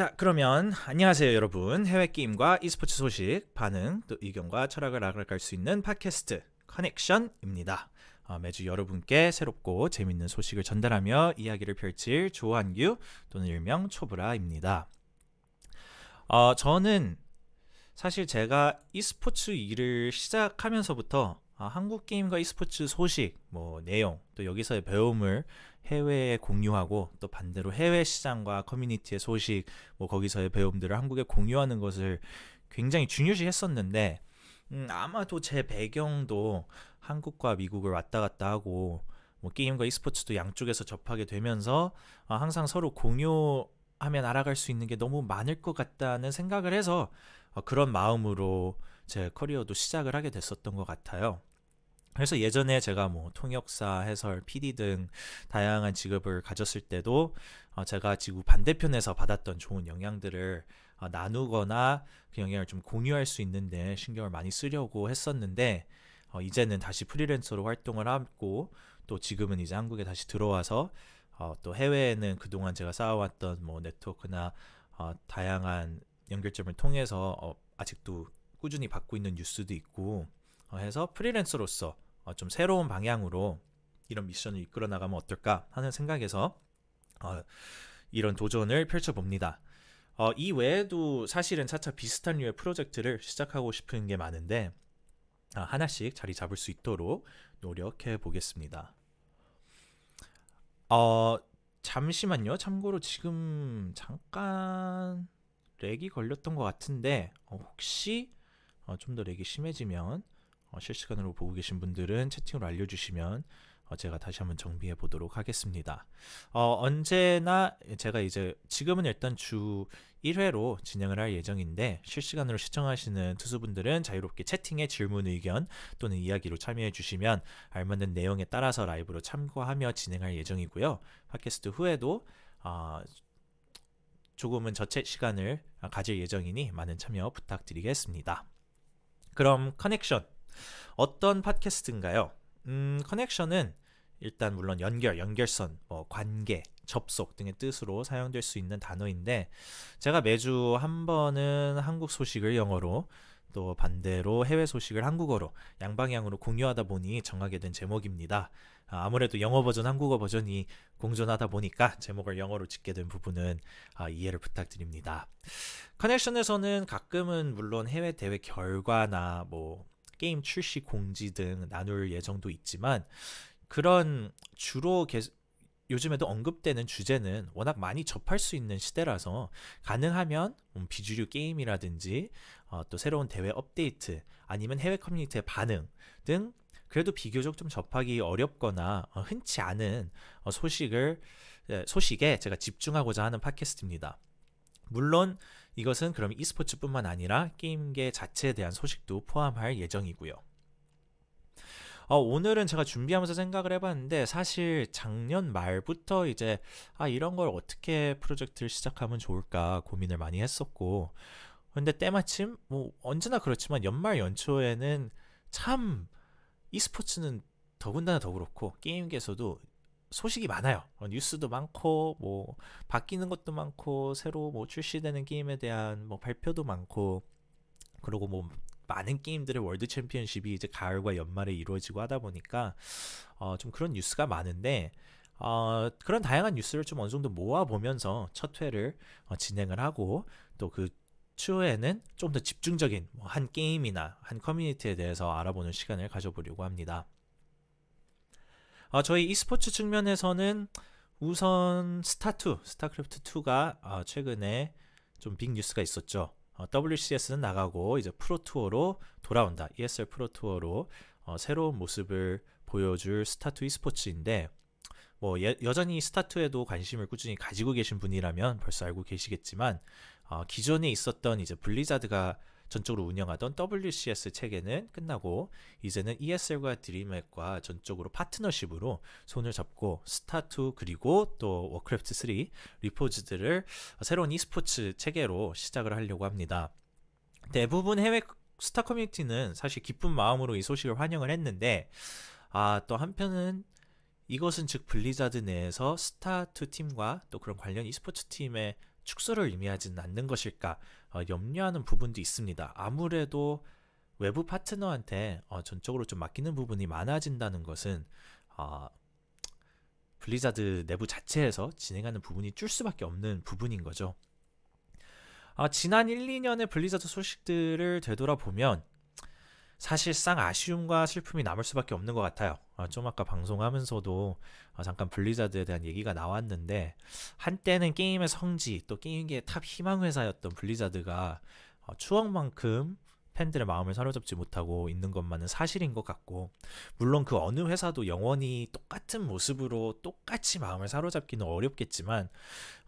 자 그러면 안녕하세요 여러분 해외 게임과 e스포츠 소식 반응 또 의견과 철학을 나아갈수 있는 팟캐스트 커넥션입니다 어, 매주 여러분께 새롭고 재밌는 소식을 전달하며 이야기를 펼칠 조한규 또는 일명 초브라입니다 어, 저는 사실 제가 e스포츠 일을 시작하면서부터 아, 한국 게임과 e스포츠 소식, 뭐 내용, 또 여기서의 배움을 해외에 공유하고 또 반대로 해외 시장과 커뮤니티의 소식, 뭐 거기서의 배움들을 한국에 공유하는 것을 굉장히 중요시했었는데 음, 아마도 제 배경도 한국과 미국을 왔다 갔다 하고 뭐 게임과 e스포츠도 양쪽에서 접하게 되면서 아, 항상 서로 공유하면 알아갈 수 있는 게 너무 많을 것 같다는 생각을 해서 어, 그런 마음으로 제 커리어도 시작을 하게 됐었던 것 같아요. 그래서 예전에 제가 뭐 통역사, 해설, PD 등 다양한 직업을 가졌을 때도 어 제가 지구 반대편에서 받았던 좋은 영향들을 어 나누거나 그 영향을 좀 공유할 수 있는데 신경을 많이 쓰려고 했었는데 어 이제는 다시 프리랜서로 활동을 하고 또 지금은 이제 한국에 다시 들어와서 어, 또 해외에는 그동안 제가 쌓아왔던 뭐 네트워크나 어, 다양한 연결점을 통해서 어, 아직도 꾸준히 받고 있는 뉴스도 있고 어, 해서 프리랜서로서 어, 좀 새로운 방향으로 이런 미션을 이끌어 나가면 어떨까 하는 생각에서 어, 이런 도전을 펼쳐봅니다. 어, 이 외에도 사실은 차차 비슷한 류의 프로젝트를 시작하고 싶은 게 많은데 아, 하나씩 자리 잡을 수 있도록 노력해 보겠습니다. 어, 잠시만요. 참고로 지금 잠깐 렉이 걸렸던 것 같은데 어, 혹시 좀 더 렉이 심해지면 어, 실시간으로 보고 계신 분들은 채팅으로 알려주시면 어, 제가 다시 한번 정비해 보도록 하겠습니다. 어, 언제나 제가 이제 지금은 일단 주 1회로 진행을 할 예정인데 실시간으로 시청하시는 투수분들은 자유롭게 채팅에 질문 의견 또는 이야기로 참여해 주시면 알맞는 내용에 따라서 라이브로 참고하며 진행할 예정이고요. 팟캐스트 후에도 어, 조금은 저체 시간을 가질 예정이니 많은 참여 부탁드리겠습니다. 그럼 커넥션 어떤 팟캐스트인가요? 음, 커넥션은 일단 물론 연결, 연결선, 뭐 관계, 접속 등의 뜻으로 사용될 수 있는 단어인데 제가 매주 한 번은 한국 소식을 영어로 또 반대로 해외 소식을 한국어로 양방향으로 공유하다 보니 정하게 된 제목입니다. 아, 아무래도 영어 버전, 한국어 버전이 공존하다 보니까 제목을 영어로 짓게 된 부분은 아, 이해를 부탁드립니다. 커넥션에서는 가끔은 물론 해외 대회 결과나 뭐 게임 출시 공지 등 나눌 예정도 있지만 그런 주로 계속 요즘에도 언급되는 주제는 워낙 많이 접할 수 있는 시대라서 가능하면 뭐 비주류 게임이라든지 어, 또 새로운 대회 업데이트 아니면 해외 커뮤니티의 반응 등 그래도 비교적 좀 접하기 어렵거나 어, 흔치 않은 어, 소식을 소식에 제가 집중하고자 하는 팟캐스트입니다. 물론 이것은 그럼 e스포츠뿐만 아니라 게임계 자체에 대한 소식도 포함할 예정이고요. 어, 오늘은 제가 준비하면서 생각을 해봤는데 사실 작년 말부터 이제 아 이런 걸 어떻게 프로젝트를 시작하면 좋을까 고민을 많이 했었고 근데 때마침 뭐 언제나 그렇지만 연말 연초에는 참 e스포츠는 더군다나 더 그렇고 게임계에서도 소식이 많아요. 어, 뉴스도 많고 뭐 바뀌는 것도 많고 새로 뭐 출시되는 게임에 대한 뭐 발표도 많고 그리고 뭐 많은 게임들의 월드 챔피언십이 이제 가을과 연말에 이루어지고 하다 보니까 어, 좀 그런 뉴스가 많은데 어, 그런 다양한 뉴스를 좀 어느 정도 모아 보면서 첫 회를 어, 진행을 하고 또 그 추후에는 좀 더 집중적인 뭐 한 게임이나 한 커뮤니티에 대해서 알아보는 시간을 가져보려고 합니다. 어, 저희 e스포츠 측면에서는 우선 스타2, 스타크래프트2가 어, 아, 최근에 좀 빅 뉴스가 있었죠. 어, WCS는 나가고 이제 프로투어로 돌아온다. ESL 프로투어로 어, 새로운 모습을 보여줄 스타투 e스포츠인데 뭐 예, 여전히 스타투에도 관심을 꾸준히 가지고 계신 분이라면 벌써 알고 계시겠지만 어, 기존에 있었던 이제 블리자드가 전적으로 운영하던 WCS 체계는 끝나고 이제는 ESL과 드림웹과 전적으로 파트너십으로 손을 잡고 스타2 그리고 또 워크래프트 3 리포즈들을 새로운 e스포츠 체계로 시작을 하려고 합니다. 대부분 해외 스타 커뮤니티는 사실 기쁜 마음으로 이 소식을 환영을 했는데 아 또 한편은 이것은 즉 블리자드 내에서 스타2 팀과 또 그런 관련 e스포츠 팀의 축소를 의미하지 않는 것일까 어, 염려하는 부분도 있습니다. 아무래도 외부 파트너한테 어, 전적으로 좀 맡기는 부분이 많아진다는 것은 어, 블리자드 내부 자체에서 진행하는 부분이 줄 수밖에 없는 부분인 거죠. 아, 지난 1, 2년의 블리자드 소식들을 되돌아보면 사실상 아쉬움과 슬픔이 남을 수밖에 없는 것 같아요. 아, 좀 아까 방송하면서도 아, 잠깐 블리자드에 대한 얘기가 나왔는데 한때는 게임의 성지 또 게임계의 탑 희망 회사였던 블리자드가 어, 추억만큼 팬들의 마음을 사로잡지 못하고 있는 것만은 사실인 것 같고 물론 그 어느 회사도 영원히 똑같은 모습으로 똑같이 마음을 사로잡기는 어렵겠지만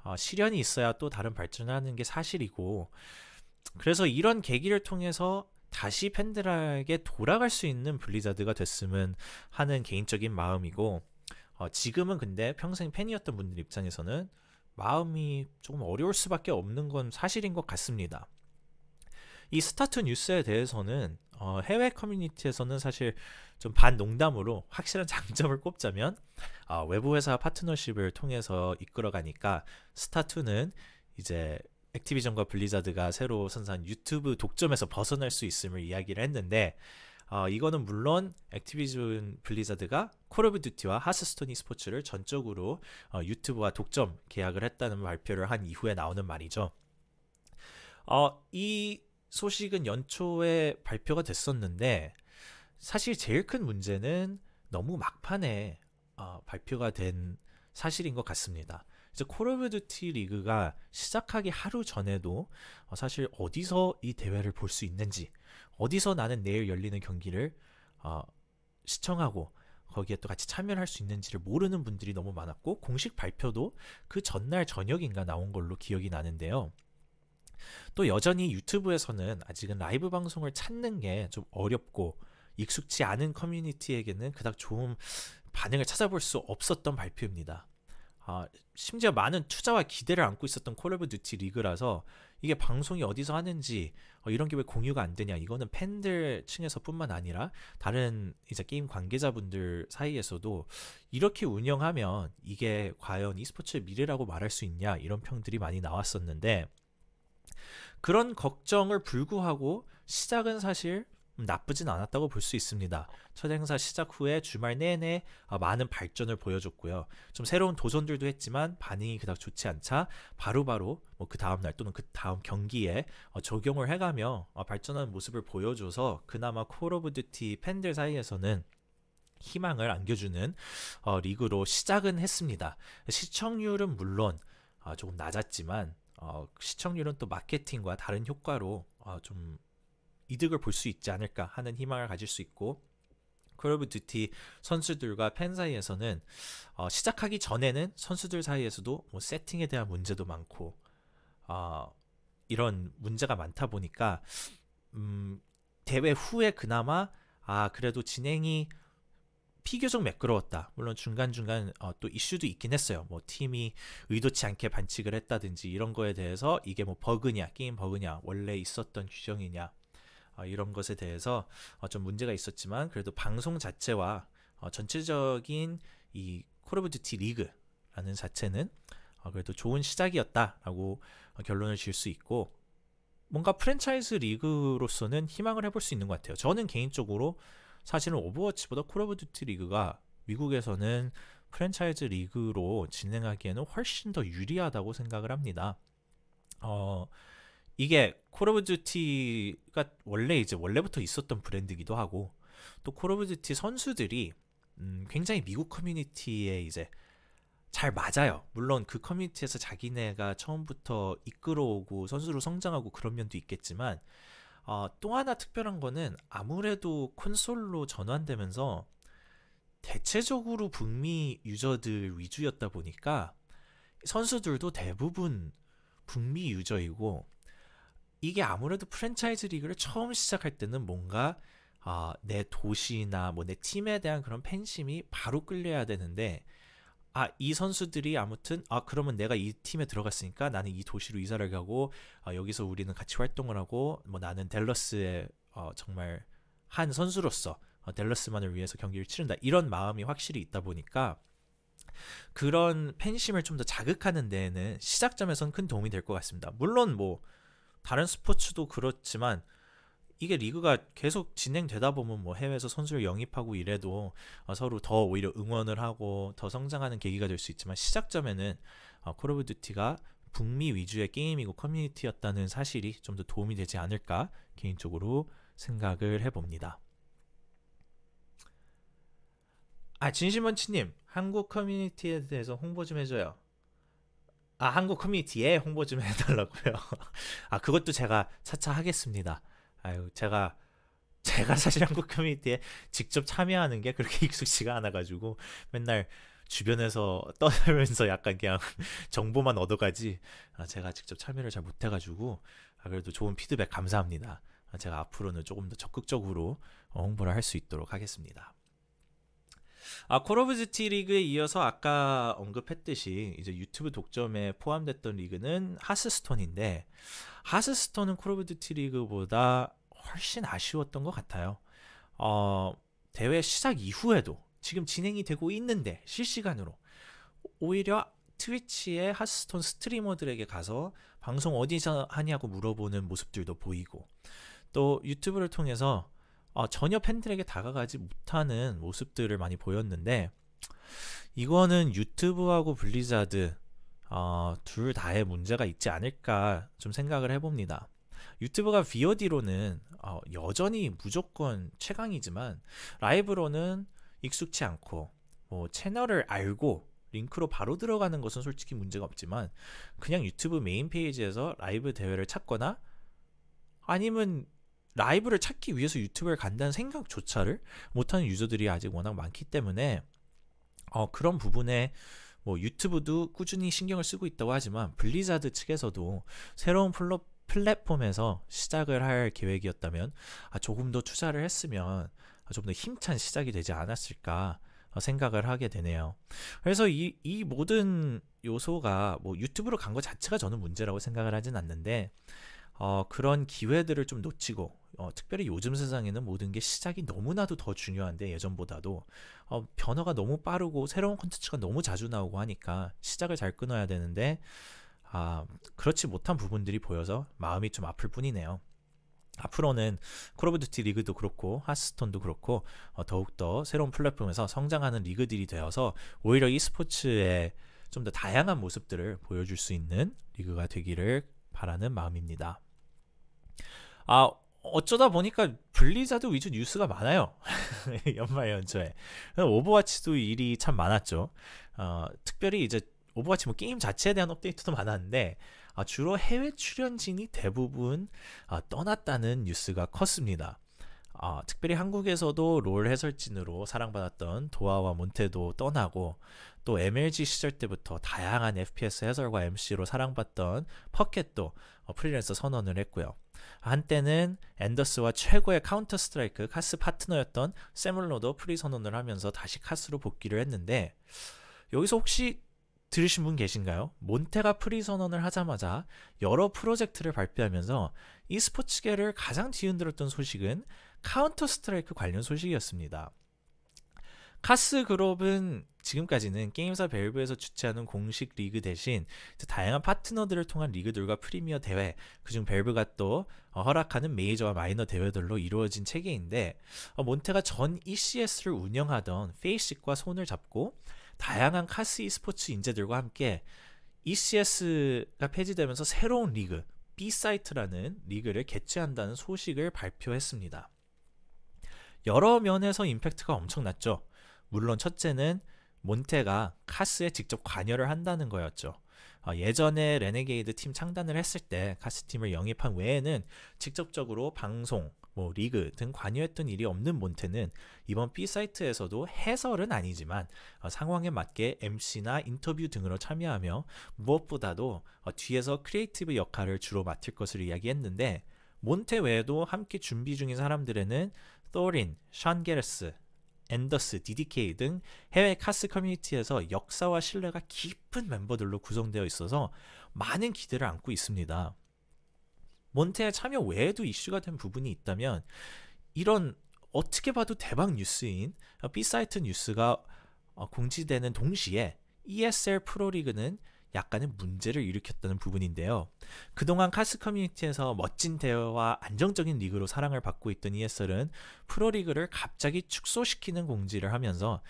어, 실현이 있어야 또 다른 발전을 하는 게 사실이고 그래서 이런 계기를 통해서 다시 팬들에게 돌아갈 수 있는 블리자드가 됐으면 하는 개인적인 마음이고 어, 지금은 근데 평생 팬이었던 분들 입장에서는 마음이 조금 어려울 수밖에 없는 건 사실인 것 같습니다. 이 스타트 뉴스에 대해서는 어, 해외 커뮤니티에서는 사실 좀 반농담으로 확실한 장점을 꼽자면 어, 외부 회사 파트너십을 통해서 이끌어가니까 스타트는 이제 액티비전과 블리자드가 새로 선사한 유튜브 독점에서 벗어날 수 있음을 이야기를 했는데 어, 이거는 물론 액티비전 블리자드가 콜 오브 듀티와 하스스톤이 스포츠를 전적으로 어, 유튜브와 독점 계약을 했다는 발표를 한 이후에 나오는 말이죠. 어, 이 소식은 연초에 발표가 됐었는데 사실 제일 큰 문제는 너무 막판에 어, 발표가 된 사실인 것 같습니다. 이제 콜 오브 듀티 리그가 시작하기 하루 전에도 어, 사실 어디서 이 대회를 볼 수 있는지 어디서 나는 내일 열리는 경기를 어, 시청하고 거기에 또 같이 참여를 할수 있는지를 모르는 분들이 너무 많았고 공식 발표도 그 전날 저녁인가 나온 걸로 기억이 나는데요. 또 여전히 유튜브에서는 아직은 라이브 방송을 찾는 게 좀 어렵고 익숙치 않은 커뮤니티에게는 그닥 좋은 반응을 찾아볼 수 없었던 발표입니다. 아, 심지어 많은 투자와 기대를 안고 있었던 콜 오브 듀티 리그라서 이게 방송이 어디서 하는지 어, 이런 게 왜 공유가 안 되냐 이거는 팬들 층에서뿐만 아니라 다른 이제 게임 관계자분들 사이에서도 이렇게 운영하면 이게 과연 e스포츠의 미래라고 말할 수 있냐 이런 평들이 많이 나왔었는데 그런 걱정을 불구하고 시작은 사실 음, 나쁘진 않았다고 볼 수 있습니다. 첫 행사 시작 후에 주말 내내 어, 많은 발전을 보여줬고요. 좀 새로운 도전들도 했지만 반응이 그닥 좋지 않자 바로바로 뭐그 다음 날 또는 그 다음 경기에 어, 적용을 해가며 어, 발전하는 모습을 보여줘서 그나마 콜 오브 듀티 팬들 사이에서는 희망을 안겨주는 리그로 시작은 했습니다. 시청률은 물론 조금 낮았지만 시청률은 또 마케팅과 다른 효과로 좀 이득을 볼 수 있지 않을까 하는 희망을 가질 수 있고 콜 오브 듀티 선수들과 팬 사이에서는 어, 시작하기 전에는 선수들 사이에서도 뭐 세팅에 대한 문제도 많고 어, 이런 문제가 많다 보니까 음, 대회 후에 그나마 아 그래도 진행이 비교적 매끄러웠다. 물론 중간중간 어, 또 이슈도 있긴 했어요. 뭐 팀이 의도치 않게 반칙을 했다든지 이런 거에 대해서 이게 뭐 버그냐, 게임 버그냐, 원래 있었던 규정이냐, 어, 이런 것에 대해서 어, 좀 문제가 있었지만 그래도 방송 자체와 어, 전체적인 이콜 오브 듀티 리그라는 자체는 그래도 좋은 시작이었다라고 결론을 지을 수 있고 뭔가 프랜차이즈 리그로서는 희망을 해볼 수 있는 것 같아요. 저는 개인적으로 사실은 오버워치보다 콜 오브 듀티 리그가 미국에서는 프랜차이즈 리그로 진행하기에는 훨씬 더 유리하다고 생각을 합니다. 어, 이게 콜 오브 듀티가 원래 이제 원래부터 있었던 브랜드기도 하고 또 콜 오브 듀티 선수들이 음, 굉장히 미국 커뮤니티에 이제 잘 맞아요. 물론 그 커뮤니티에서 자기네가 처음부터 이끌어오고 선수로 성장하고 그런 면도 있겠지만 어, 또 하나 특별한 거는 아무래도 콘솔로 전환되면서 대체적으로 북미 유저들 위주였다 보니까 선수들도 대부분 북미 유저이고 이게 아무래도 프랜차이즈 리그를 처음 시작할 때는 뭔가 어, 내 도시나 뭐 내 팀에 대한 그런 팬심이 바로 끌려야 되는데 아, 이 선수들이 아무튼, 아, 그러면 내가 이 팀에 들어갔으니까 나는 이 도시로 이사를 가고, 아, 여기서 우리는 같이 활동을 하고, 뭐 나는 댈러스의, 어, 정말 한 선수로서, 어, 댈러스만을 위해서 경기를 치른다. 이런 마음이 확실히 있다 보니까, 그런 팬심을 좀 더 자극하는 데에는 시작점에선 큰 도움이 될 것 같습니다. 물론 뭐, 다른 스포츠도 그렇지만 이게 리그가 계속 진행되다 보면 뭐 해외에서 선수를 영입하고 이래도 어, 서로 더 오히려 응원을 하고 더 성장하는 계기가 될 수 있지만 시작점에는 콜 오브 듀티가 북미 위주의 게임이고 커뮤니티였다는 사실이 좀 더 도움이 되지 않을까 개인적으로 생각을 해봅니다. 아 진심원치님 한국 커뮤니티에 대해서 홍보 좀 해줘요. 아, 한국 커뮤니티에 홍보 좀 해달라고요. 아, 그것도 제가 차차 하겠습니다. 아유, 제가, 제가 사실 한국 커뮤니티에 직접 참여하는 게 그렇게 익숙지가 않아가지고 맨날 주변에서 떠들면서 약간 그냥 정보만 얻어가지 아, 제가 직접 참여를 잘 못해가지고 아, 그래도 좋은 피드백 감사합니다. 아, 제가 앞으로는 조금 더 적극적으로 홍보를 할 수 있도록 하겠습니다. 아, 콜 오브 듀티 리그에 이어서 아까 언급했듯이 이제 유튜브 독점에 포함됐던 리그는 하스스톤인데 하스스톤은 콜 오브 듀티 리그보다 훨씬 아쉬웠던 것 같아요. 어, 대회 시작 이후에도 지금 진행이 되고 있는데 실시간으로 오히려 트위치의 하스스톤 스트리머들에게 가서 방송 어디서 하냐고 물어보는 모습들도 보이고 또 유튜브를 통해서 어, 전혀 팬들에게 다가가지 못하는 모습들을 많이 보였는데 이거는 유튜브하고 블리자드 어, 둘 다의 문제가 있지 않을까 좀 생각을 해봅니다. 유튜브가 VOD로는 어, 여전히 무조건 최강이지만 라이브로는 익숙치 않고 뭐 채널을 알고 링크로 바로 들어가는 것은 솔직히 문제가 없지만 그냥 유튜브 메인 페이지에서 라이브 대회를 찾거나 아니면 라이브를 찾기 위해서 유튜브에 간다는 생각조차를 못하는 유저들이 아직 워낙 많기 때문에 어, 그런 부분에 뭐 유튜브도 꾸준히 신경을 쓰고 있다고 하지만 블리자드 측에서도 새로운 플랫, 플랫폼에서 시작을 할 계획이었다면 아, 조금 더 투자를 했으면 조금 아, 더 힘찬 시작이 되지 않았을까 어, 생각을 하게 되네요. 그래서 이, 이 모든 요소가 뭐 유튜브로 간 것 자체가 저는 문제라고 생각을 하진 않는데 어, 그런 기회들을 좀 놓치고 어, 특별히 요즘 세상에는 모든 게 시작이 너무나도 더 중요한데 예전보다도 어, 변화가 너무 빠르고 새로운 콘텐츠가 너무 자주 나오고 하니까 시작을 잘 끊어야 되는데 아, 그렇지 못한 부분들이 보여서 마음이 좀 아플 뿐이네요. 앞으로는 콜 오브 듀티 리그도 그렇고 하스톤도 그렇고 어, 더욱더 새로운 플랫폼에서 성장하는 리그들이 되어서 오히려 e 스포츠의좀 더 다양한 모습들을 보여줄 수 있는 리그가 되기를 바라는 마음입니다. 아, 어쩌다 보니까 블리자드 위주 뉴스가 많아요. 연말 연초에. 오버워치도 일이 참 많았죠. 어, 특별히 이제 오버워치 뭐 게임 자체에 대한 업데이트도 많았는데 아, 주로 해외 출연진이 대부분 아, 떠났다는 뉴스가 컸습니다. 어, 특별히 한국에서도 롤 해설진으로 사랑받았던 도아와 몬테도 떠나고 또 MLG 시절 때부터 다양한 FPS 해설과 MC로 사랑받던 퍼켓도 어, 프리랜서 선언을 했고요. 한때는 앤더스와 최고의 카운터 스트라이크 카스 파트너였던 세물로도 프리 선언을 하면서 다시 카스로 복귀를 했는데 여기서 혹시 들으신 분 계신가요? 몬테가 프리 선언을 하자마자 여러 프로젝트를 발표하면서 e스포츠계를 가장 뒤흔들었던 소식은 카운터 스트라이크 관련 소식이었습니다. 카스 그룹은 지금까지는 게임사 벨브에서 주최하는 공식 리그 대신 다양한 파트너들을 통한 리그들과 프리미어 대회, 그 중 벨브가 또 어, 허락하는 메이저와 마이너 대회들로 이루어진 체계인데 어, 몬테가 전 ECS를 운영하던 페이식과 손을 잡고 다양한 카스 e스포츠 인재들과 함께 ECS가 폐지되면서 새로운 리그, B사이트라는 리그를 개최한다는 소식을 발표했습니다. 여러 면에서 임팩트가 엄청났죠. 물론 첫째는 몬테가 카스에 직접 관여를 한다는 거였죠. 어, 예전에 레네게이드 팀 창단을 했을 때 카스 팀을 영입한 외에는 직접적으로 방송, 뭐 리그 등 관여했던 일이 없는 몬테는 이번 B 사이트에서도 해설은 아니지만 어, 상황에 맞게 MC나 인터뷰 등으로 참여하며 무엇보다도 어, 뒤에서 크리에이티브 역할을 주로 맡을 것을 이야기했는데 몬테 외에도 함께 준비 중인 사람들에는 소린, 샨게르스, 앤더스, DDK 등 해외 카스 커뮤니티에서 역사와 신뢰가 깊은 멤버들로 구성되어 있어서 많은 기대를 안고 있습니다. 몬테의 참여 외에도 이슈가 된 부분이 있다면 이런 어떻게 봐도 대박 뉴스인 B사이트 뉴스가 어, 공지되는 동시에 ESL 프로리그는 약간의 문제를 일으켰다는 부분인데요. 그동안 카스 커뮤니티에서 멋진 대화와 안정적인 리그로 사랑을 받고 있던 ESL은 프로리그를 갑자기 축소시키는 공지를 하면서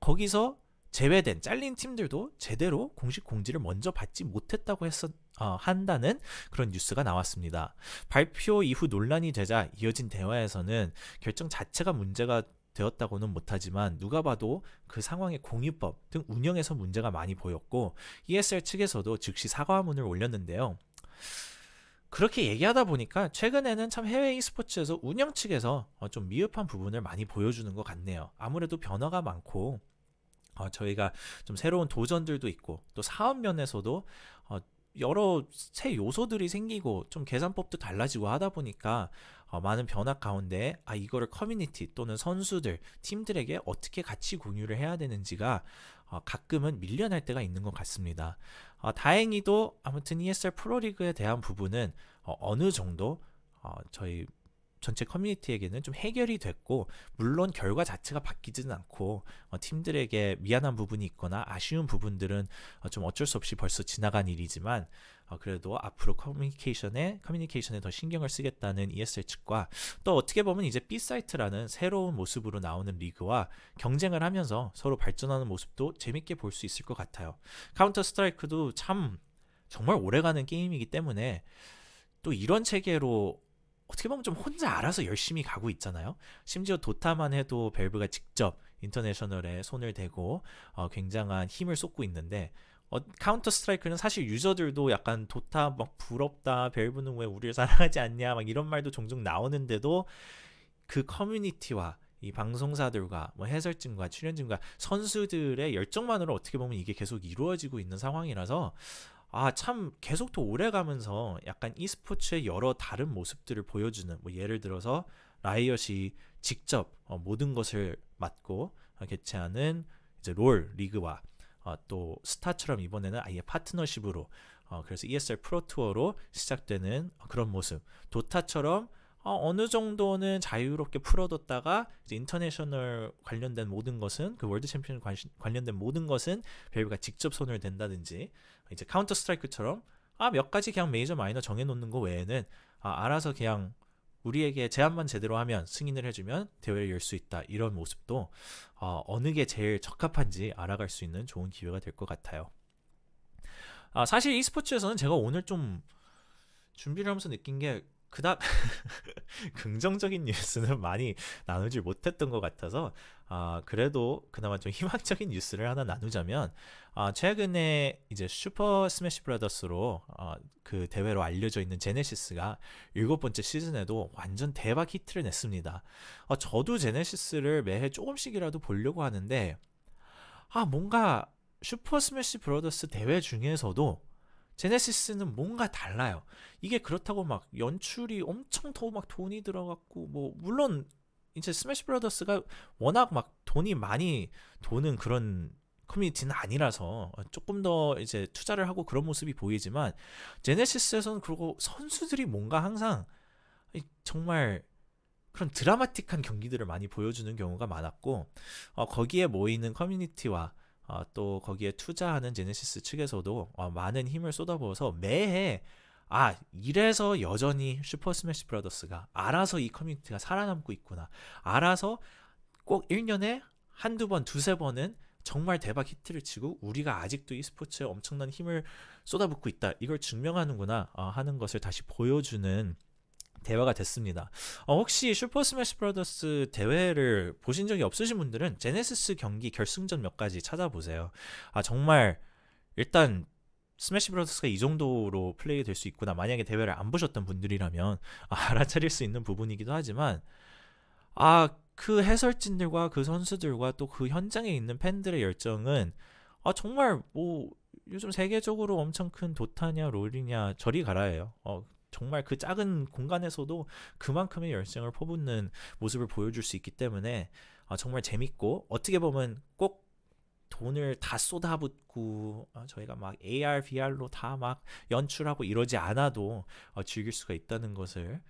거기서 제외된 잘린 팀들도 제대로 공식 공지를 먼저 받지 못했다고 했 어, 한다는 그런 뉴스가 나왔습니다. 발표 이후 논란이 되자 이어진 대화에서는 결정 자체가 문제가 되었다고는 못하지만 누가 봐도 그 상황의 공유법 등 운영에서 문제가 많이 보였고 ESL 측에서도 즉시 사과문을 올렸는데요. 그렇게 얘기하다 보니까 최근에는 참 해외 e스포츠에서 운영 측에서 어, 좀 미흡한 부분을 많이 보여주는 것 같네요. 아무래도 변화가 많고 어, 저희가 좀 새로운 도전들도 있고 또 사업 면에서도 어, 여러 새 요소들이 생기고 좀 계산법도 달라지고 하다 보니까 어, 많은 변화 가운데 아 이거를 커뮤니티 또는 선수들 팀들에게 어떻게 같이 공유를 해야 되는지가 어, 가끔은 밀려날 때가 있는 것 같습니다. 어, 다행히도 아무튼 ESL 프로리그에 대한 부분은 어, 느 정도 어, 저희 전체 커뮤니티에게는 좀 해결이 됐고 물론 결과 자체가 바뀌지는 않고 어, 팀들에게 미안한 부분이 있거나 아쉬운 부분들은 어, 좀 어쩔 수 없이 벌써 지나간 일이지만 어, 그래도 앞으로 커뮤니케이션에 커뮤니케이션에 더 신경을 쓰겠다는 ESL 측과 또 어떻게 보면 이제 B 사이트라는 새로운 모습으로 나오는 리그와 경쟁을 하면서 서로 발전하는 모습도 재밌게 볼 수 있을 것 같아요. 카운터 스트라이크도 참 정말 오래가는 게임이기 때문에 또 이런 체계로 어떻게 보면 좀 혼자 알아서 열심히 가고 있잖아요. 심지어 도타만 해도 벨브가 직접 인터내셔널에 손을 대고 어, 굉장한 힘을 쏟고 있는데 어, 카운터 스트라이크는 사실 유저들도 약간 도타 막 부럽다 벨브는 왜 우리를 사랑하지 않냐 막 이런 말도 종종 나오는데도 그 커뮤니티와 이 방송사들과 뭐 해설진과 출연진과 선수들의 열정만으로 어떻게 보면 이게 계속 이루어지고 있는 상황이라서 아 참 계속 또 오래가면서 약간 e스포츠의 여러 다른 모습들을 보여주는 뭐 예를 들어서 라이엇이 직접 어, 모든 것을 맡고 어, 개최하는 이제 롤 리그와 어, 또 스타처럼 이번에는 아예 파트너십으로 어, 그래서 ESL 프로 투어로 시작되는 그런 모습 도타처럼 어, 느 정도는 자유롭게 풀어뒀다가 이제 인터내셔널 관련된 모든 것은 그 월드 챔피언 관 관련된 모든 것은 벨브가 직접 손을 댄다든지 이제 카운터 스트라이크처럼 아 몇 가지 그냥 메이저 마이너 정해놓는 거 외에는 아, 알아서 그냥 우리에게 제안만 제대로 하면 승인을 해주면 대회를 열 수 있다 이런 모습도 어, 어느 게 제일 적합한지 알아갈 수 있는 좋은 기회가 될 것 같아요. 아, 사실 e스포츠에서는 제가 오늘 좀 준비를 하면서 느낀 게 그닥 긍정적인 뉴스는 많이 나누지 못했던 것 같아서 아 그래도 그나마 좀 희망적인 뉴스를 하나 나누자면 아 최근에 이제 슈퍼 스매시 브라더스로 아, 그 대회로 알려져 있는 제네시스가 일곱 번째 시즌에도 완전 대박 히트를 냈습니다. 아, 저도 제네시스를 매해 조금씩이라도 보려고 하는데 아 뭔가 슈퍼 스매시 브라더스 대회 중에서도 제네시스는 뭔가 달라요. 이게 그렇다고 막 연출이 엄청 더 막 돈이 들어갔고 뭐 물론 이제 스매시 브라더스가 워낙 막 돈이 많이 도는 그런 커뮤니티는 아니라서 조금 더 이제 투자를 하고 그런 모습이 보이지만 제네시스에서는 그리고 선수들이 뭔가 항상 정말 그런 드라마틱한 경기들을 많이 보여주는 경우가 많았고 어, 거기에 모이는 커뮤니티와 어, 또 거기에 투자하는 제네시스 측에서도 어, 많은 힘을 쏟아부어서 매해 아 이래서 여전히 슈퍼 스매시 브라더스가 알아서 이 커뮤니티가 살아남고 있구나 알아서 꼭 1년에 한두 번 두세 번은 정말 대박 히트를 치고 우리가 아직도 이 스포츠에 엄청난 힘을 쏟아붓고 있다 이걸 증명하는구나 어, 하는 것을 다시 보여주는 대화가 됐습니다. 어, 혹시 슈퍼 스매시 브라더스 대회를 보신 적이 없으신 분들은 제네시스 경기 결승전 몇 가지 찾아보세요. 아 정말 일단 스매시 브라더스가 이 정도로 플레이 될 수 있구나. 만약에 대회를 안 보셨던 분들이라면 알아차릴 수 있는 부분이기도 하지만 아 그 해설진들과 그 선수들과 또 그 현장에 있는 팬들의 열정은 아 정말 뭐 요즘 세계적으로 엄청 큰 도타냐 롤이냐 저리 가라예요. 어, 정말 그 작은 공간에서도 그만큼의 열정을 퍼붓는 모습을 보여줄 수 있기 때문에 아, 정말 재밌고 어떻게 보면 꼭 돈을 다 쏟아붓고 어, 저희가 막 AR, VR로 다 막 연출하고 이러지 않아도 어, 즐길 수가 있다는 것을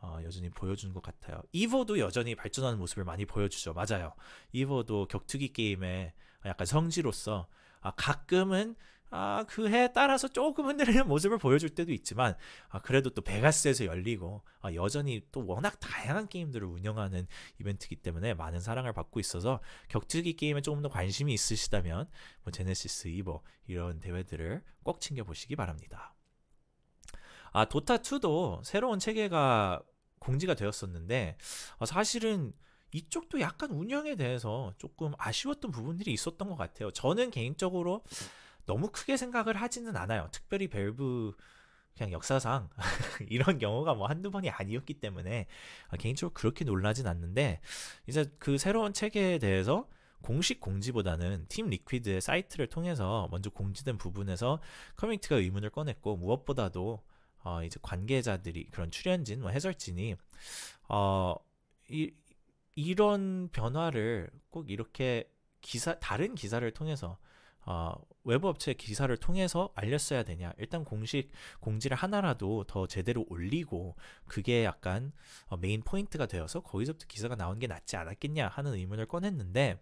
어, 여전히 보여준 것 같아요. 이버도 여전히 발전하는 모습을 많이 보여주죠. 맞아요. 이버도 격투기 게임의 약간 성지로서 아, 가끔은 아, 그해 에 따라서 조금 흔들리는 모습을 보여줄 때도 있지만 아, 그래도 또 베가스에서 열리고 아, 여전히 또 워낙 다양한 게임들을 운영하는 이벤트이기 때문에 많은 사랑을 받고 있어서 격투기 게임에 조금 더 관심이 있으시다면 뭐 제네시스 이버 이런 대회들을 꼭 챙겨 보시기 바랍니다. 아, 도타 2도 새로운 체계가 공지가 되었었는데 아, 사실은 이쪽도 약간 운영에 대해서 조금 아쉬웠던 부분들이 있었던 것 같아요. 저는 개인적으로 너무 크게 생각을 하지는 않아요. 특별히 밸브 그냥 역사상 이런 경우가 뭐 한두 번이 아니었기 때문에 아, 개인적으로 그렇게 놀라진 않는데 이제 그 새로운 책에 대해서 공식 공지보다는 팀 리퀴드의 사이트를 통해서 먼저 공지된 부분에서 커뮤니티가 의문을 꺼냈고 무엇보다도 어 이제 관계자들이 그런 출연진, 뭐 해설진이 어 이, 이런 변화를 꼭 이렇게 기사 다른 기사를 통해서 어 외부 업체 기사를 통해서 알렸어야 되냐? 일단 공식 공지를 하나라도 더 제대로 올리고 그게 약간 어, 메인 포인트가 되어서 거기서부터 기사가 나온 게 낫지 않았겠냐 하는 의문을 꺼냈는데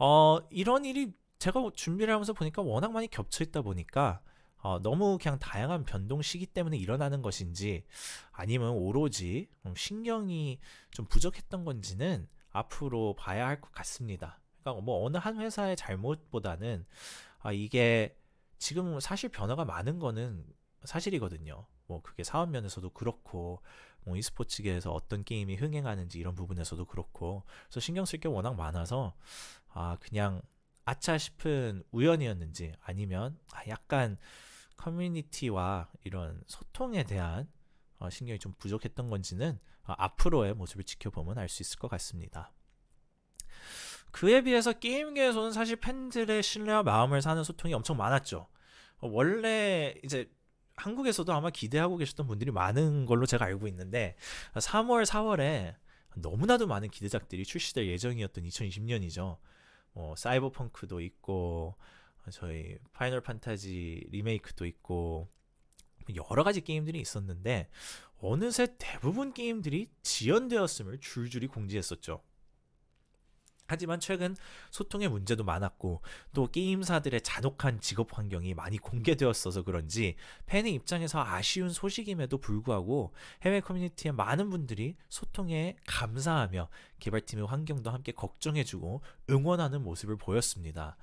어, 이런 일이 제가 준비를 하면서 보니까 워낙 많이 겹쳐 있다 보니까 어, 너무 그냥 다양한 변동 시기 때문에 일어나는 것인지 아니면 오로지 신경이 좀 부족했던 건지는 앞으로 봐야 할 것 같습니다. 가까뭐 어느 한 회사의 잘못보다는 아 이게 지금 사실 변화가 많은 거는 사실이거든요. 뭐 그게 사업 면에서도 그렇고 뭐 e스포츠계에서 어떤 게임이 흥행하는지 이런 부분에서도 그렇고 그래서 신경 쓸 게 워낙 많아서 아 그냥 아차 싶은 우연이었는지 아니면 아 약간 커뮤니티와 이런 소통에 대한 어 신경이 좀 부족했던 건지는 어 앞으로의 모습을 지켜보면 알 수 있을 것 같습니다. 그에 비해서 게임계에서는 사실 팬들의 신뢰와 마음을 사는 소통이 엄청 많았죠. 원래 이제 한국에서도 아마 기대하고 계셨던 분들이 많은 걸로 제가 알고 있는데 3월, 4월에 너무나도 많은 기대작들이 출시될 예정이었던 2020년이죠. 뭐 사이버펑크도 있고 저희 파이널 판타지 리메이크도 있고 여러 가지 게임들이 있었는데 어느새 대부분 게임들이 지연되었음을 줄줄이 공지했었죠. 하지만 최근 소통의 문제도 많았고 또 게임사들의 잔혹한 직업 환경이 많이 공개되었어서 그런지 팬의 입장에서 아쉬운 소식임에도 불구하고 해외 커뮤니티의 많은 분들이 소통에 감사하며 개발팀의 환경도 함께 걱정해주고 응원하는 모습을 보였습니다.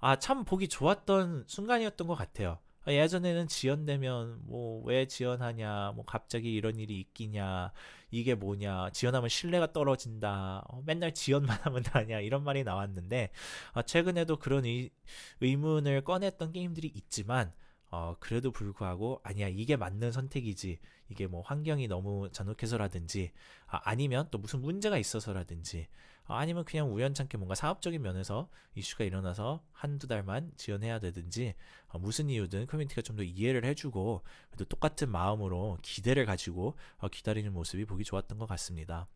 아, 참 보기 좋았던 순간이었던 것 같아요. 아, 예전에는 지연되면 뭐 왜 지연하냐, 뭐 갑자기 이런 일이 있기냐, 이게 뭐냐, 지연하면 신뢰가 떨어진다, 어, 맨날 지연만 하면 다냐 이런 말이 나왔는데 어, 최근에도 그런 의, 의문을 꺼냈던 게임들이 있지만 어, 그래도 불구하고 아니야 이게 맞는 선택이지 이게 뭐 환경이 너무 잔혹해서라든지 아, 니면또 무슨 문제가 있어서라든지 아, 니면 그냥 우연찮게 뭔가 사업적인 면에서 이슈가 일어나서 한두 달만 지연해야 되든지 어, 무슨 이유든 커뮤니티가 좀 더 이해를 해주고 그래도 똑같은 마음으로 기대를 가지고 어, 기다리는 모습이 보기 좋았던 것 같습니다.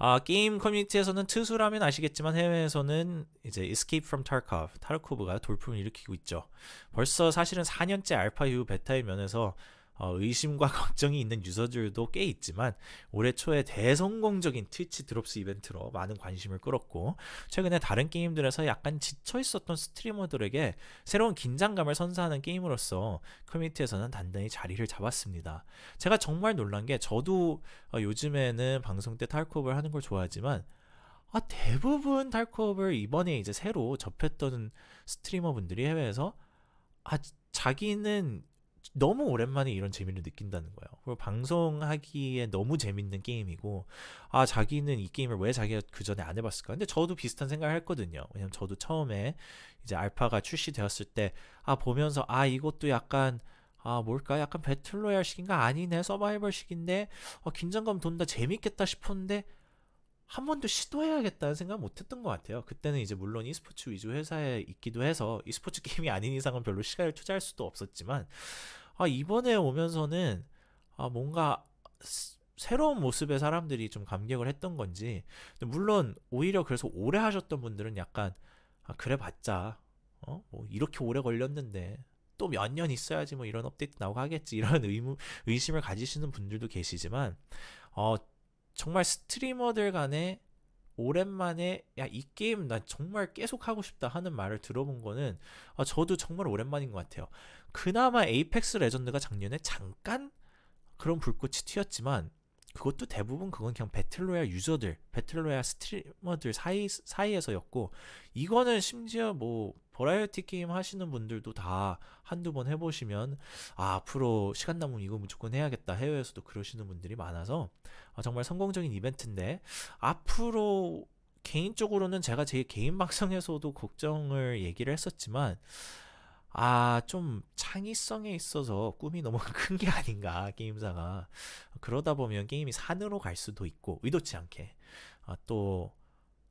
아, 게임 커뮤니티에서는 트수라면 아시겠지만 해외에서는 이제 Escape from Tarkov, 타르코브가 돌풍을 일으키고 있죠. 벌써 사실은 4년째 알파 이후 베타의 면에서 어, 의심과 걱정이 있는 유저들도 꽤 있지만 올해 초에 대성공적인 트위치 드롭스 이벤트로 많은 관심을 끌었고 최근에 다른 게임들에서 약간 지쳐 있었던 스트리머들에게 새로운 긴장감을 선사하는 게임으로서 커뮤니티에서는 단단히 자리를 잡았습니다. 제가 정말 놀란 게 저도 어, 요즘에는 방송 때 탈코업을 하는 걸 좋아하지만 아, 대부분 탈코업을 이번에 이제 새로 접했던 스트리머분들이 해외에서 아, 자기는 너무 오랜만에 이런 재미를 느낀다는 거예요. 그리고 방송하기에 너무 재밌는 게임이고, 아, 자기는 이 게임을 왜 자기가 그 전에 안 해봤을까? 근데 저도 비슷한 생각을 했거든요. 왜냐면 저도 처음에 이제 알파가 출시되었을 때, 아, 보면서, 아, 이것도 약간, 아, 뭘까? 약간 배틀로얄식인가? 아니네. 서바이벌식인데, 어, 긴장감 돈다. 재밌겠다 싶었는데, 한 번도 시도해야겠다는 생각 못했던 것 같아요. 그때는 이제 물론 e스포츠 위주 회사에 있기도 해서 e스포츠 게임이 아닌 이상은 별로 시간을 투자할 수도 없었지만 아 이번에 오면서는 아 뭔가 새로운 모습에 사람들이 좀 감격을 했던 건지 물론 오히려 그래서 오래 하셨던 분들은 약간 아 그래봤자 어뭐 이렇게 오래 걸렸는데 또 몇 년 있어야지 뭐 이런 업데이트 나오고 하겠지 이런 의무 의심을 가지시는 분들도 계시지만 어 정말 스트리머들 간에 오랜만에 야 이 게임 나 정말 계속 하고 싶다 하는 말을 들어본 거는 아, 저도 정말 오랜만인 것 같아요. 그나마 에이펙스 레전드가 작년에 잠깐 그런 불꽃이 튀었지만 그것도 대부분 그건 그냥 배틀로얄 유저들, 배틀로얄 스트리머들 사이 사이에서였고 이거는 심지어 뭐 버라이어티 게임 하시는 분들도 다 한두 번 해보시면 아, 앞으로 시간 남으면 이거 무조건 해야겠다 해외에서도 그러시는 분들이 많아서 아, 정말 성공적인 이벤트인데 앞으로 개인적으로는 제가 제 개인 방송에서도 걱정을 얘기를 했었지만 아, 좀 창의성에 있어서 꿈이 너무 큰 게 아닌가, 게임사가. 그러다 보면 게임이 산으로 갈 수도 있고, 의도치 않게. 아, 또,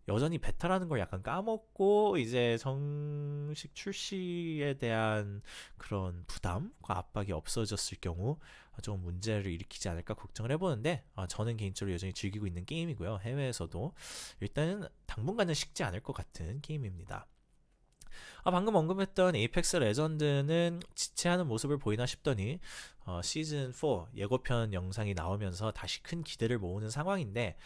여전히 베타라는 걸 약간 까먹고 이제 정식 출시에 대한 그런 부담과 그 압박이 없어졌을 경우 아, 좀 문제를 일으키지 않을까 걱정을 해보는데 아, 저는 개인적으로 여전히 즐기고 있는 게임이고요. 해외에서도 일단은 당분간은 식지 않을 것 같은 게임입니다. 아, 방금 언급했던 에이펙스 레전드는 지체하는 모습을 보이나 싶더니 어, 시즌 4 예고편 영상이 나오면서 다시 큰 기대를 모으는 상황인데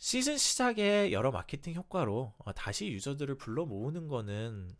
시즌 시작에 여러 마케팅 효과로 어, 다시 유저들을 불러 모으는 거는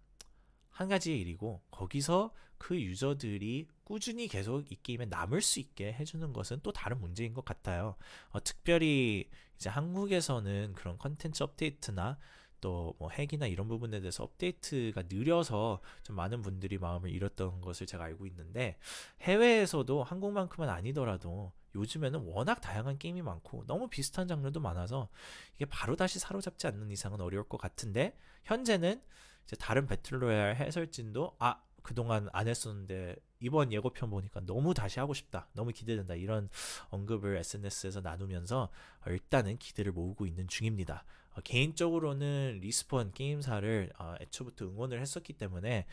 한 가지의 일이고 거기서 그 유저들이 꾸준히 계속 이 게임에 남을 수 있게 해주는 것은 또 다른 문제인 것 같아요. 어, 특별히 이제 한국에서는 그런 컨텐츠 업데이트나 또 뭐 핵이나 이런 부분에 대해서 업데이트가 느려서 좀 많은 분들이 마음을 잃었던 것을 제가 알고 있는데 해외에서도 한국만큼은 아니더라도 요즘에는 워낙 다양한 게임이 많고 너무 비슷한 장르도 많아서 이게 바로 다시 사로잡지 않는 이상은 어려울 것 같은데 현재는 이제 다른 배틀로얄 해설진도 아 그동안 안 했었는데 이번 예고편 보니까 너무 다시 하고 싶다 너무 기대된다 이런 언급을 SNS에서 나누면서 어, 일단은 기대를 모으고 있는 중입니다 어, 개인적으로는 리스폰 게임사를 어, 애초부터 응원을 했었기 때문에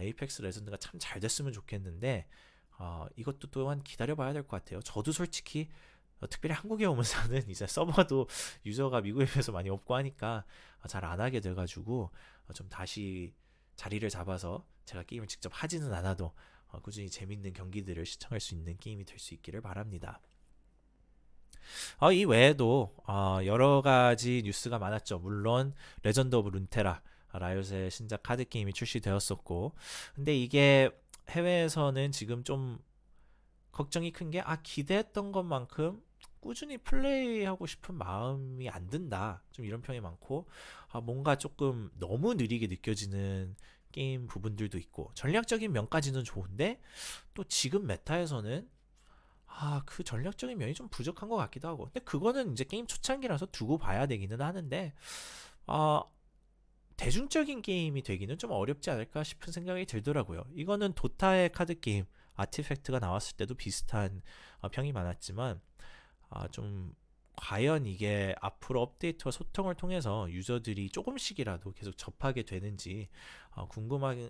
에이펙스 레전드가 참 잘 됐으면 좋겠는데 어, 이것도 또한 기다려봐야 될 것 같아요. 저도 솔직히 어, 특별히 한국에 오면서는 이제 서버도 유저가 미국에 비해서 많이 없고 하니까 어, 잘안 하게 돼가지고 어, 좀 다시 자리를 잡아서 제가 게임을 직접 하지는 않아도 어, 꾸준히 재밌는 경기들을 시청할 수 있는 게임이 될 수 있기를 바랍니다. 어, 이 외에도 어, 여러 가지 뉴스가 많았죠. 물론 레전드 오브 룬테라 라이엇의 신작 카드 게임이 출시되었었고, 근데 이게 해외에서는 지금 좀 걱정이 큰 게 아 기대했던 것만큼 꾸준히 플레이하고 싶은 마음이 안 든다. 좀 이런 평이 많고 아 뭔가 조금 너무 느리게 느껴지는 게임 부분들도 있고 전략적인 면까지는 좋은데 또 지금 메타에서는 아, 그 전략적인 면이 좀 부족한 것 같기도 하고. 근데 그거는 이제 게임 초창기라서 두고 봐야 되기는 하는데, 아, 대중적인 게임이 되기는 좀 어렵지 않을까 싶은 생각이 들더라고요. 이거는 도타의 카드 게임 아티팩트가 나왔을 때도 비슷한 어, 평이 많았지만 아, 좀 과연 이게 앞으로 업데이트와 소통을 통해서 유저들이 조금씩이라도 계속 접하게 되는지 어, 궁금함을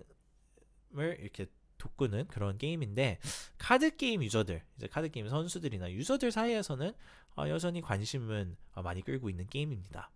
이렇게 돋구는 그런 게임인데 카드 게임 유저들 이제 카드 게임 선수들이나 유저들 사이에서는 어, 여전히 관심은 어, 많이 끌고 있는 게임입니다.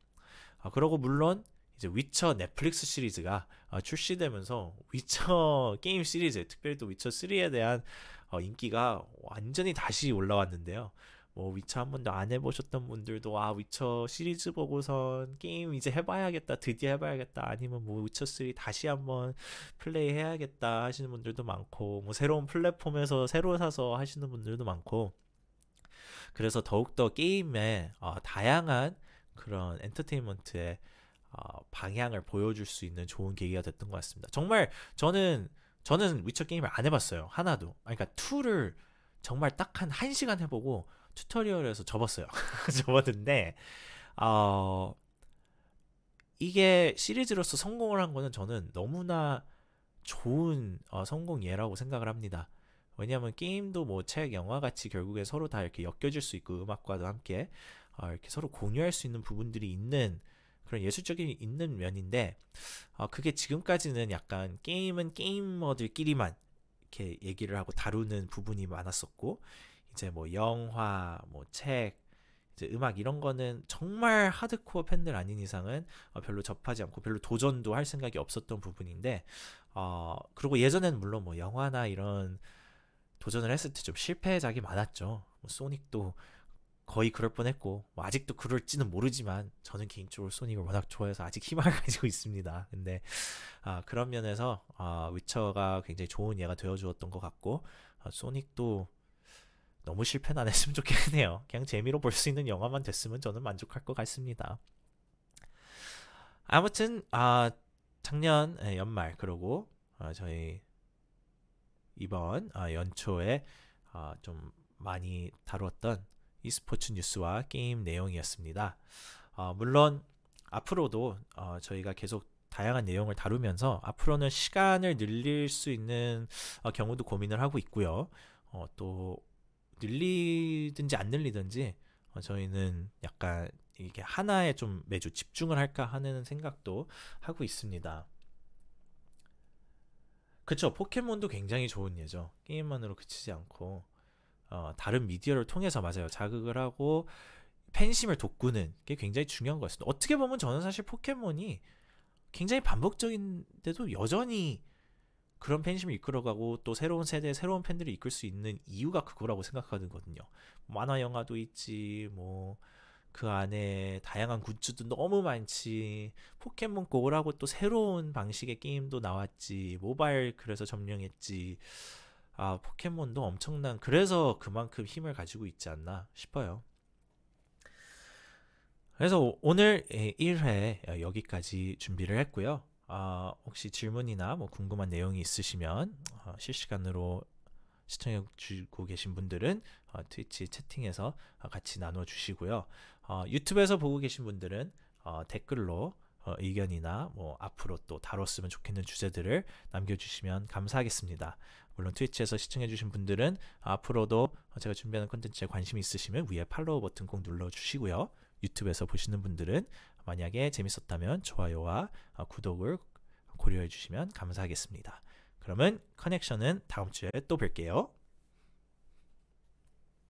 어, 그러고 물론 이제 위쳐 넷플릭스 시리즈가 어, 출시되면서 위쳐 게임 시리즈, 특별히 또 위쳐 3에 대한 어, 인기가 완전히 다시 올라왔는데요. 뭐 위쳐 한 번도 안 해보셨던 분들도 아 위쳐 시리즈 보고선 게임 이제 해봐야겠다 드디어 해봐야겠다 아니면 뭐 위쳐 3 다시 한번 플레이 해야겠다 하시는 분들도 많고 뭐 새로운 플랫폼에서 새로 사서 하시는 분들도 많고 그래서 더욱더 게임에 어, 다양한 그런 엔터테인먼트에 어, 방향을 보여줄 수 있는 좋은 계기가 됐던 것 같습니다. 정말 저는 저는 위쳐 게임을 안 해봤어요. 하나도. 아, 그러니까 2를 정말 딱 한 1시간 해보고 튜토리얼에서 접었어요. 접었는데 어, 이게 시리즈로서 성공을 한 거는 저는 너무나 좋은 어, 성공 예라고 생각을 합니다. 왜냐하면 게임도 뭐 책, 영화 같이 결국에 서로 다 이렇게 엮여질 수 있고 음악과도 함께 어, 이렇게 서로 공유할 수 있는 부분들이 있는 그런 예술적인 있는 면인데 어, 그게 지금까지는 약간 게임은 게이머들끼리만 이렇게 얘기를 하고 다루는 부분이 많았었고 이제 뭐 영화, 뭐 책, 이제 음악 이런 거는 정말 하드코어 팬들 아닌 이상은 어, 별로 접하지 않고 별로 도전도 할 생각이 없었던 부분인데 어 그리고 예전엔 물론 뭐 영화나 이런 도전을 했을 때 좀 실패작이 많았죠. 뭐 소닉도 거의 그럴 뻔했고 뭐 아직도 그럴지는 모르지만 저는 개인적으로 소닉을 워낙 좋아해서 아직 희망을 가지고 있습니다. 근데 아, 그런 면에서 아, 위쳐가 굉장히 좋은 예가 되어주었던 것 같고 아, 소닉도 너무 실패는 안 했으면 좋겠네요. 그냥 재미로 볼 수 있는 영화만 됐으면 저는 만족할 것 같습니다. 아무튼 아, 작년 예, 연말 그리고 아, 저희 이번 아, 연초에 아, 좀 많이 다루었던 e스포츠 뉴스와 게임 내용이었습니다. 어, 물론 앞으로도 어, 저희가 계속 다양한 내용을 다루면서 앞으로는 시간을 늘릴 수 있는 어, 경우도 고민을 하고 있고요. 어, 또 늘리든지 안 늘리든지 어, 저희는 약간 이게 하나에 좀 매주 집중을 할까 하는 생각도 하고 있습니다. 그쵸 포켓몬도 굉장히 좋은 예죠 게임만으로 그치지 않고 어, 다른 미디어를 통해서 맞아요. 자극을 하고 팬심을 돋구는 게 굉장히 중요한 것였습니다 어떻게 보면 저는 사실 포켓몬이 굉장히 반복적인데도 여전히 그런 팬심을 이끌어가고 또 새로운 세대 새로운 팬들을 이끌 수 있는 이유가 그거라고 생각하거든요. 만화 영화도 있지, 뭐, 그 안에 다양한 굿즈도 너무 많지, 포켓몬 고라고 또 새로운 방식의 게임도 나왔지, 모바일 그래서 점령했지, 아, 포켓몬도 엄청난, 그래서 그만큼 힘을 가지고 있지 않나 싶어요. 그래서 오늘 1회 예, 어, 여기까지 준비를 했고요. 아, 혹시 질문이나 뭐 궁금한 내용이 있으시면 어, 실시간으로 시청해 주고 계신 분들은 어, 트위치 채팅에서 같이 나눠 주시고요. 유튜브에서 보고 계신 분들은 댓글로 의견이나 뭐 앞으로 또 다뤘으면 좋겠는 주제들을 남겨주시면 감사하겠습니다. 물론 트위치에서 시청해주신 분들은 앞으로도 제가 준비하는 콘텐츠에 관심 이 있으시면 위에 팔로우 버튼 꼭 눌러주시고요. 유튜브에서 보시는 분들은 만약에 재밌었다면 좋아요와 구독을 고려해 주시면 감사하겠습니다. 그러면 커넥션은 다음 주에 또 뵐게요.